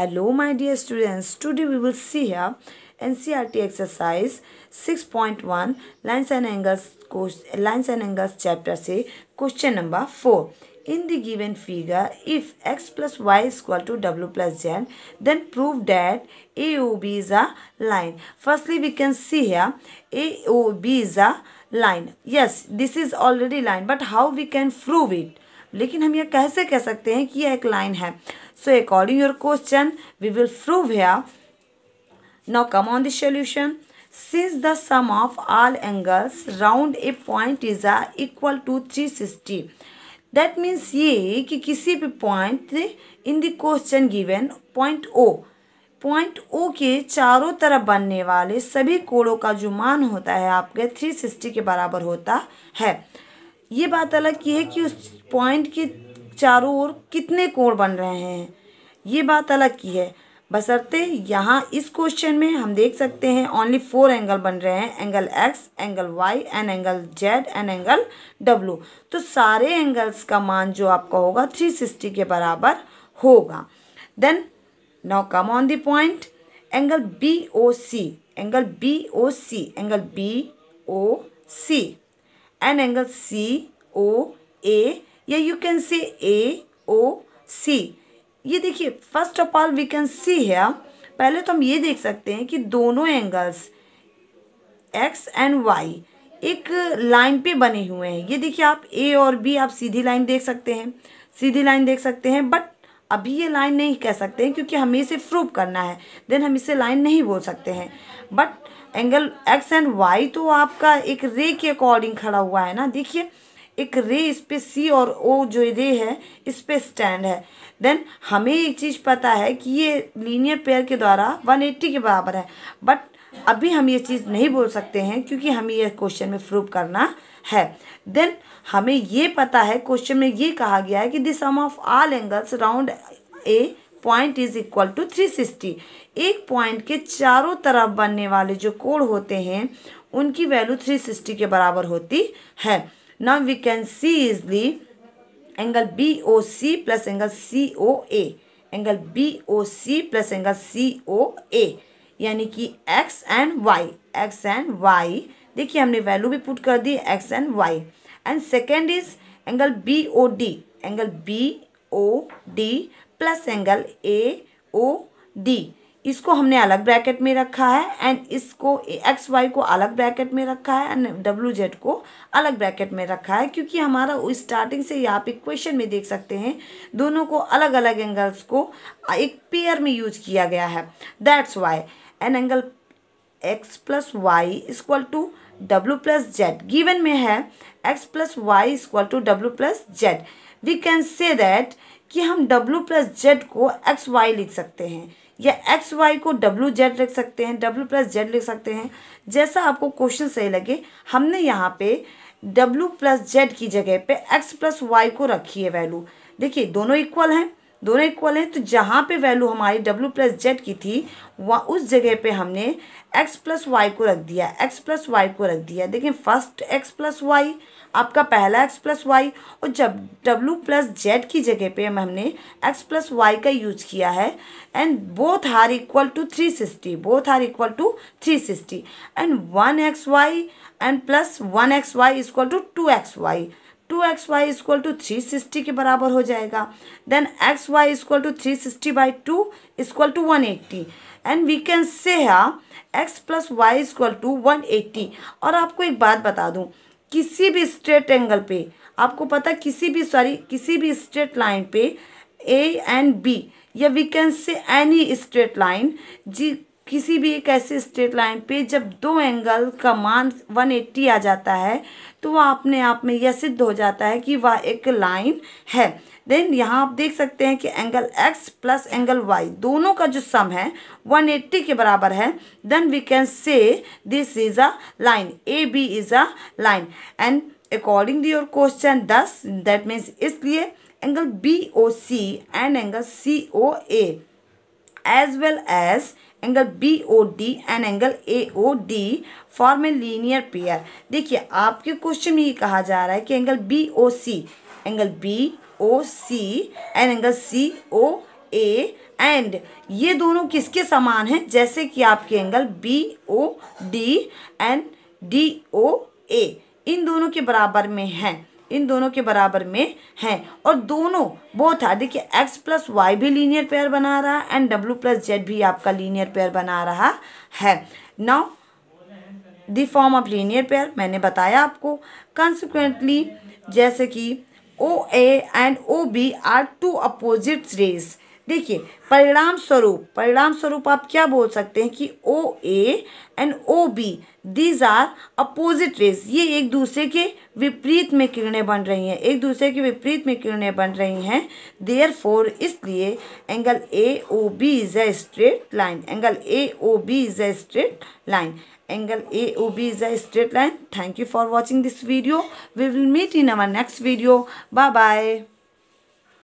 Hello my dear students today we will see here NCERT exercise 6.1 lines and angles lines and angles chapter से question number four in the given figure if x plus y equal to डब्ल्यू plus z then prove that A O B is a line firstly we can see here A B is a line yes this is already line but how we can prove it लेकिन हम यह कैसे कह सकते हैं कि यह एक लाइन है So according your question, we will prove here. Now come on the solution. Since the sum of all angles round a point is a equal to 360. That means ye ki kisi bhi point in the question given point O point O के चारों तरफ बनने वाले सभी कोड़ों का जो मान होता है आपके थ्री सिक्सटी के बराबर होता है ये बात अलग की है कि उस पॉइंट के चारों ओर कितने कोण बन रहे हैं ये बात अलग की है बसरते यहाँ इस क्वेश्चन में हम देख सकते हैं ओनली फोर एंगल बन रहे हैं angle x angle y and angle z and angle डब्लू तो सारे एंगल्स का मान जो आपका होगा थ्री सिक्सटी के बराबर होगा then now come on the point angle B O C angle B O C angle B O C and angle C O A या you can say A O C ये देखिए first of all we can see है पहले तो हम ये देख सकते हैं कि दोनों एंगल्स एक्स एंड वाई एक लाइन पे बने हुए हैं ये देखिए आप ए और बी आप सीधी लाइन देख सकते हैं सीधी लाइन देख सकते हैं बट अभी ये लाइन नहीं कह सकते हैं क्योंकि हमें इसे प्रूव करना है देन हम इसे लाइन नहीं बोल सकते हैं but angle x and y तो आपका एक रे के अकॉर्डिंग खड़ा हुआ है ना देखिए एक रे इस पे सी और ओ जो रे है इस पे स्टैंड है देन हमें एक चीज़ पता है कि ये लीनियर पेयर के द्वारा 180 के बराबर है बट अभी हम ये चीज़ नहीं बोल सकते हैं क्योंकि हमें यह क्वेश्चन में प्रूव करना है देन हमें ये पता है क्वेश्चन में ये कहा गया है कि the sum of all angles round a point is equal to three sixty एक पॉइंट के चारों तरफ बनने वाले जो कोण होते हैं उनकी वैल्यू थ्री सिक्सटी के बराबर होती है Now we can see is the angle BOC plus angle COA. Angle B O C plus angle C O A यानी कि x and y x and y देखिए हमने वैल्यू भी पुट कर दी x and y and second is angle B O D angle B O D plus angle A O D इसको हमने अलग ब्रैकेट में रखा है एंड इसको एक्स वाई को अलग ब्रैकेट में रखा है एंड डब्ल्यू जेड को अलग ब्रैकेट में रखा है क्योंकि हमारा स्टार्टिंग से यहाँ पे क्वेश्चन में देख सकते हैं दोनों को अलग अलग एंगल्स को एक पेयर में यूज किया गया है that's why an angle x plus y equal to डब्ल्यू प्लस जेड गिवन में है x plus y equal to डब्ल्यू plus z we can say that कि हम डब्ल्यू प्लस जेड को एक्स वाई लिख सकते हैं या एक्स वाई को डब्ल्यू जेड लिख सकते हैं डब्ल्यू प्लस जेड लिख सकते हैं जैसा आपको क्वेश्चन सही लगे हमने यहाँ पे डब्ल्यू प्लस जेड की जगह पे एक्स प्लस वाई को रखी है वैल्यू देखिए दोनों इक्वल हैं दोनों इक्वल हैं तो जहाँ पे वैल्यू हमारी w प्लस जेड की थी वह उस जगह पे हमने एक्स प्लस वाई को रख दिया एक्स प्लस वाई को रख दिया देखें फर्स्ट एक्स प्लस वाई आपका पहला एक्स प्लस वाई और जब w प्लस जेड की जगह पे हम हमने एक्स प्लस वाई का यूज किया है and both are equal to three sixty both are equal to three sixty and one x y and plus one x y equal to two x y two x y is equal to three sixty के बराबर हो जाएगा then x y is equal to three sixty by two is equal to one eighty and we can say x plus y is equal to one eighty और आपको एक बात बता दूँ किसी भी स्ट्रेट एंगल पे आपको पता किसी भी सॉरी किसी भी स्ट्रेट लाइन पे ए एंड बी या we can say any straight line जी किसी भी एक ऐसे स्ट्रेट लाइन पे जब दो एंगल का मान 180 आ जाता है तो वह अपने आप में यह सिद्ध हो जाता है कि वह एक लाइन है देन यहाँ आप देख सकते हैं कि angle x plus angle y दोनों का जो सम है 180 के बराबर है then we can say this is a line A B is a line and according to your question thus that means इसलिए angle B O C and angle C O A as well as angle B O D and angle A O D form a linear pair देखिए आपके question में ये कहा जा रहा है कि angle B O C angle B O C and angle C O A and ये दोनों किसके समान हैं जैसे कि आपके angle B O D and D O A इन दोनों के बराबर में हैं इन दोनों के बराबर में हैं और दोनों बोथ है देखिए एक्स प्लस वाई भी लीनियर पेयर बना रहा है एंड डब्ल्यू प्लस जेड भी आपका लीनियर पेयर बना रहा है now the form of linear pair मैंने बताया आपको कंसिक्वेंटली जैसे कि O A and O B are two opposite rays देखिए परिणाम स्वरूप परिणाम स्वरूप आप क्या बोल सकते हैं कि O A and O B these are opposite rays ये एक दूसरे के विपरीत में किरणें बन रही हैं एक दूसरे के विपरीत में किरणें बन रही हैं देयर फोर इसलिए angle A O B is a straight line angle A O B is a straight line angle O B is a straight line thank you for watching this video we will meet in our next video bye bye